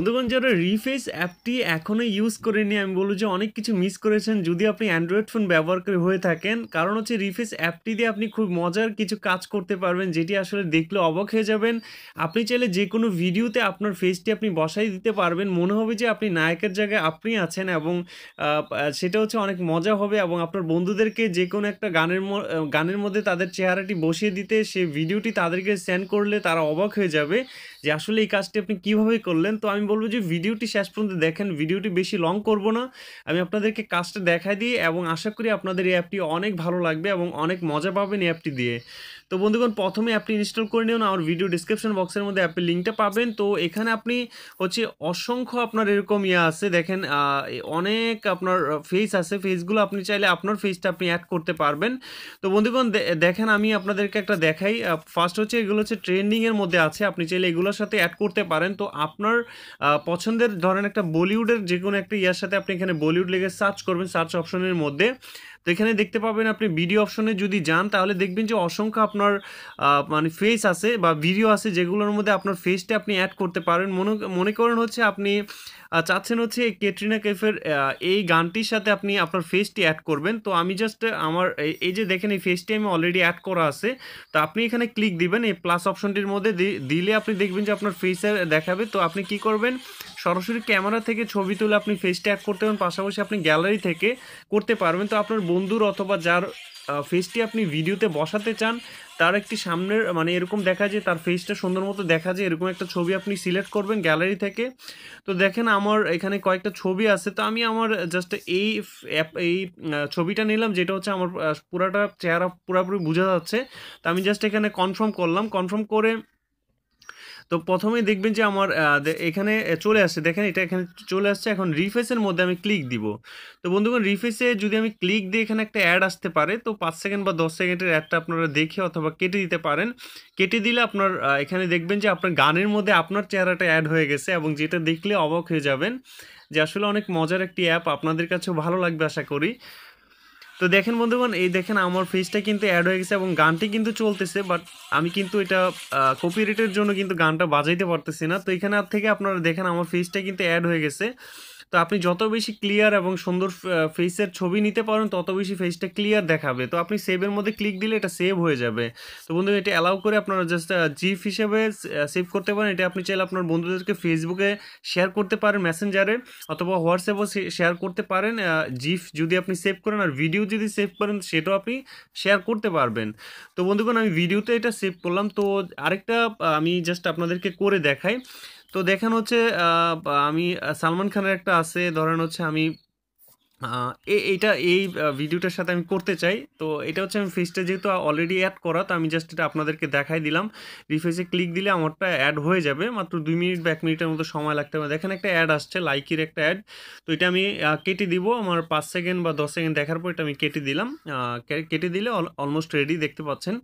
বন্ধুগণ যারা রিফেস অ্যাপটি এখনও ইউজ করেনি আমি বলবো যে অনেক কিছু মিস করেছেন যদি আপনি অ্যান্ড্রয়েড ফোন ব্যবহার করে হয়ে থাকেন কারণ হচ্ছে রিফেস অ্যাপটি দিয়ে আপনি খুব মজার কিছু কাজ করতে পারবেন যেটি আসলে দেখলে অবাক হয়ে যাবেন আপনি চাইলে যে কোনো ভিডিওতে আপনার ফেসটি আপনি বসাই দিতে পারবেন মনে হবে যে আপনি নায়কের জায়গায় আপনি আছেন এবং সেটা হচ্ছে অনেক মজা হবে এবং আপনার বন্ধুদেরকে যে কোনো একটা গানের গানের মধ্যে তাদের চেহারাটি বসিয়ে দিতে সে ভিডিওটি তাদেরকে সেন্ড করলে তারা অবাক হয়ে যাবে যে আসলে এই কাজটি আপনি কীভাবে করলেন তো আমি বলবো যে ভিডিওটি শেষ পর্যন্ত দেখেন ভিডিওটি বেশি লং করব না আমি আপনাদেরকে কাজটা দেখাই দিই এবং আশা করি আপনাদের এই অ্যাপটি অনেক ভালো লাগবে এবং অনেক মজা পাবেন এই অ্যাপটি দিয়ে তো বন্ধুগণ প্রথমে অ্যাপটি ইনস্টল করে নিন আমার ভিডিও ডিসক্রিপশন বক্সের মধ্যে অ্যাপের লিঙ্কটা পাবেন তো এখানে আপনি হচ্ছে অসংখ্য আপনার এরকম ইয়ে আছে দেখেন অনেক আপনার ফেস আছে ফেসগুলো আপনি চাইলে আপনার ফেসটা আপনি অ্যাড করতে পারবেন তো বন্ধুগণ দেখেন আমি আপনাদেরকে একটা দেখাই ফার্স্ট হচ্ছে এগুলো হচ্ছে ট্রেন্ডিংয়ের মধ্যে আছে আপনি চাইলে এগুলোর সাথে অ্যাড করতে পারেন তো আপনার পছন্দের ধরেন একটা বলিউডের যে কোনো একটা ইয়ার সাথে আপনি এখানে বলিউড লেগে সার্চ করবেন সার্চ অপশনের মধ্যে তো এখানে দেখতে পাবেন আপনি ভিডিও অপশনে যদি যান তাহলে দেখবেন যে অসংখ্য আপনার মানে ফেস আছে বা ভিডিও আছে যেগুলোর মধ্যে আপনার ফেসটা আপনি অ্যাড করতে পারেন মনে মনে করেন হচ্ছে আপনি চাচ্ছেন হচ্ছে কেটরিনা কেফের এই গানটির সাথে আপনি আপনার ফেসটি অ্যাড করবেন তো আমি জাস্ট আমার এই যে দেখেন এই ফেসটি আমি অলরেডি অ্যাড করা আছে তো আপনি এখানে ক্লিক দিবেন এই প্লাস অপশনটির মধ্যে দিলে আপনি দেখবেন যে আপনার ফেসে দেখাবে তো আপনি কি করবেন সরাসরি ক্যামেরা থেকে ছবি তুলে আপনি ফেসটি অ্যাড করতে পারেন পাশাপাশি আপনি গ্যালারি থেকে করতে পারবেন তো আপনার বন্ধুর অথবা যার ফেসটি আপনি ভিডিওতে বসাতে চান তার একটি সামনের মানে এরকম দেখা যায় তার ফেসটা সুন্দর মতো দেখা যায় এরকম একটা ছবি আপনি সিলেক্ট করবেন গ্যালারি থেকে তো দেখেন আমার এখানে কয়েকটা ছবি আছে তো আমি আমার জাস্ট এই এই ছবিটা নিলাম যেটা হচ্ছে আমার পুরাটা চেহারা পুরাপুরি বোঝা যাচ্ছে তো আমি জাস্ট এখানে কনফার্ম করলাম কনফার্ম করে তো প্রথমেই দেখবেন যে আমার এখানে চলে আসছে দেখেন এটা এখানে চলে আসছে এখন রিফেসের মধ্যে আমি ক্লিক দিব তো বন্ধুগণ রিফেসে যদি আমি ক্লিক দিয়ে এখানে একটা অ্যাড আসতে পারে তো পাঁচ সেকেন্ড বা দশ সেকেন্ডের অ্যাডটা আপনারা দেখে অথবা কেটে দিতে পারেন কেটে দিলে আপনার এখানে দেখবেন যে আপনার গানের মধ্যে আপনার চেহারাটা অ্যাড হয়ে গেছে এবং যেটা দেখলে অবাক হয়ে যাবেন যে আসলে অনেক মজার একটি অ্যাপ আপনাদের কাছেও ভালো লাগবে আশা করি তো দেখেন বন্ধুগণ এই দেখেন আমার ফেসটা কিন্তু অ্যাড হয়ে গেছে এবং গানটি কিন্তু চলতেছে বাট আমি কিন্তু এটা কপিরাইটের জন্য কিন্তু গানটা বাজাইতে পারতেছি না তো এখানে থেকে আপনারা দেখেন আমার ফেসটা কিন্তু অ্যাড হয়ে গেছে তো আপনি যত বেশি ক্লিয়ার এবং সুন্দর ফেসের ছবি নিতে পারেন তত বেশি ফেসটা ক্লিয়ার দেখাবে তো আপনি সেভের মধ্যে ক্লিক দিলে এটা সেভ হয়ে যাবে তো বন্ধু এটা অ্যালাউ করে আপনারা জাস্ট জিফ হিসেবে সেভ করতে পারেন এটা আপনি চাইলে আপনার বন্ধুদেরকে ফেসবুকে শেয়ার করতে পারেন মেসেঞ্জারে অথবা হোয়াটসঅ্যাপও শেয়ার করতে পারেন জিফ যদি আপনি সেভ করেন আর ভিডিও যদি সেভ করেন সেটাও আপনি শেয়ার করতে পারবেন তো বন্ধুগণ আমি ভিডিওতে এটা সেভ করলাম তো আরেকটা আমি জাস্ট আপনাদেরকে করে দেখাই তো দেখেন হচ্ছে আমি সালমান খানের একটা আছে ধরেন হচ্ছে আমি এইটা এই ভিডিওটার সাথে আমি করতে চাই তো এটা হচ্ছে আমি ফেসটা যেহেতু অলরেডি অ্যাড করা তো আমি জাস্ট এটা আপনাদেরকে দেখাই দিলাম রিফেসে ক্লিক দিলে আমারটা অ্যাড হয়ে যাবে মাত্র দুই মিনিট বা এক মিনিটের মতো সময় লাগতে হবে দেখেন একটা অ্যাড আসছে লাইকের একটা অ্যাড তো এটা আমি কেটে দিব আমার পাঁচ সেকেন্ড বা দশ সেকেন্ড দেখার পর এটা আমি কেটে দিলাম কেটে দিলে অলমোস্ট রেডি দেখতে পাচ্ছেন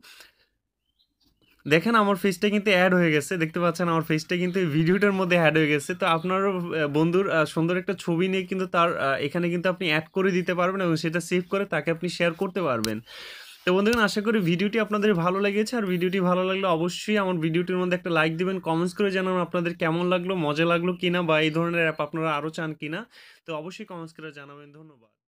দেখেন আমার ফেসটা কিন্তু অ্যাড হয়ে গেছে দেখতে পাচ্ছেন আমার ফেসটা কিন্তু ভিডিওটার মধ্যে অ্যাড হয়ে গেছে তো আপনারও বন্ধুর সুন্দর একটা ছবি নিয়ে কিন্তু তার এখানে কিন্তু আপনি অ্যাড করে দিতে পারবেন এবং সেটা সেভ করে তাকে আপনি শেয়ার করতে পারবেন তো বন্ধুগণ আশা করি ভিডিওটি আপনাদের ভালো লেগেছে আর ভিডিওটি ভালো লাগলে অবশ্যই আমার ভিডিওটির মধ্যে একটা লাইক দিবেন কমেন্টস করে জানান আপনাদের কেমন লাগলো মজা লাগলো কিনা বা এই ধরনের অ্যাপ আপনারা আরও চান কিনা তো অবশ্যই কমেন্টস করে জানাবেন ধন্যবাদ